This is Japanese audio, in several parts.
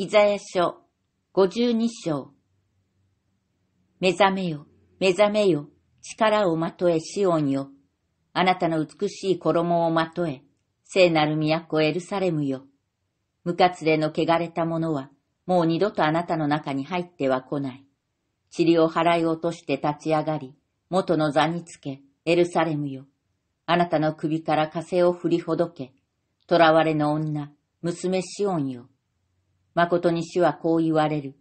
イザヤ書五十二章目覚めよ、目覚めよ、力をまとえシオンよ。あなたの美しい衣をまとえ、聖なる都エルサレムよ。無活での汚れた者は、もう二度とあなたの中に入っては来ない。塵を払い落として立ち上がり、元の座につけ、エルサレムよ。あなたの首から風を振りほどけ、囚われの女、娘シオンよ。誠に主はこう言われる。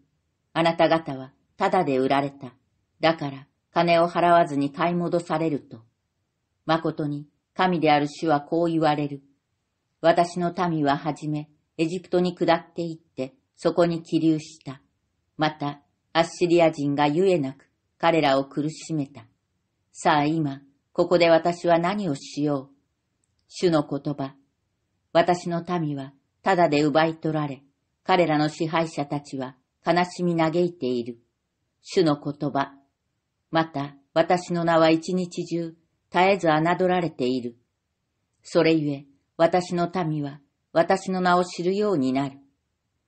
あなた方は、ただで売られた。だから、金を払わずに買い戻されると。誠に、神である主はこう言われる。私の民ははじめ、エジプトに下って行って、そこに起立した。また、アッシリア人がゆえなく、彼らを苦しめた。さあ今、ここで私は何をしよう。主の言葉。私の民は、ただで奪い取られ、彼らの支配者たちは悲しみ嘆いている。主の言葉。また、私の名は一日中、絶えず侮られている。それゆえ、私の民は、私の名を知るようになる。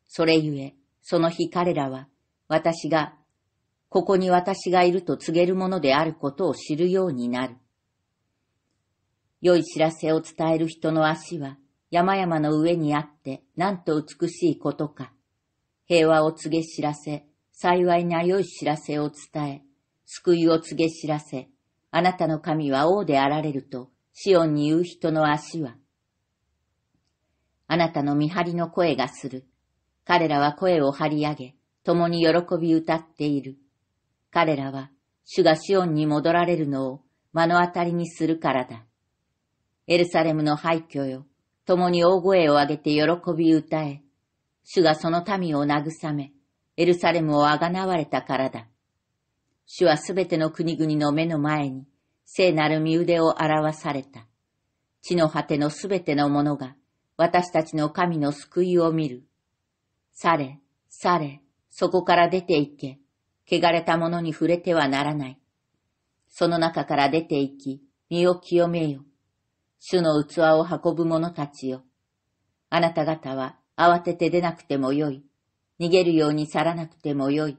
それゆえ、その日彼らは、私が、ここに私がいると告げるものであることを知るようになる。良い知らせを伝える人の足は、山々の上にあってなんと美しいことか。平和を告げ知らせ、幸いな良い知らせを伝え、救いを告げ知らせ、あなたの神は王であられると、シオンに言う人の足は、あなたの見張りの声がする。彼らは声を張り上げ、共に喜び歌っている。彼らは、主がシオンに戻られるのを目の当たりにするからだ。エルサレムの廃墟よ、共に大声を上げて喜び歌え、主がその民を慰め、エルサレムをあがなわれたからだ。主はすべての国々の目の前に、聖なる身腕を表された。地の果てのすべてのものが、私たちの神の救いを見る。され、され、そこから出て行け。汚れたものに触れてはならない。その中から出て行き、身を清めよ。主の器を運ぶ者たちよ。あなた方は慌てて出なくてもよい。逃げるように去らなくてもよい。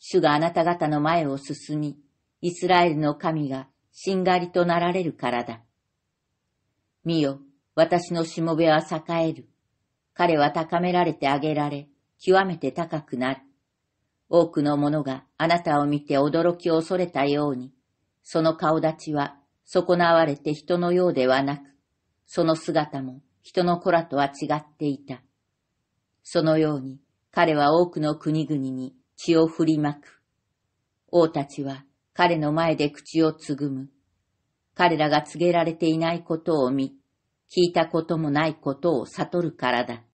主があなた方の前を進み、イスラエルの神がしんがりとなられるからだ。見よ、私のしもべは栄える。彼は高められてあげられ、極めて高くなる。多くの者があなたを見て驚きを恐れたように、その顔立ちは損なわれて人のようではなく、その姿も人の子らとは違っていた。そのように彼は多くの国々に血を振りまく。王たちは彼の前で口をつぐむ。彼らが告げられていないことを見、聞いたこともないことを悟るからだ。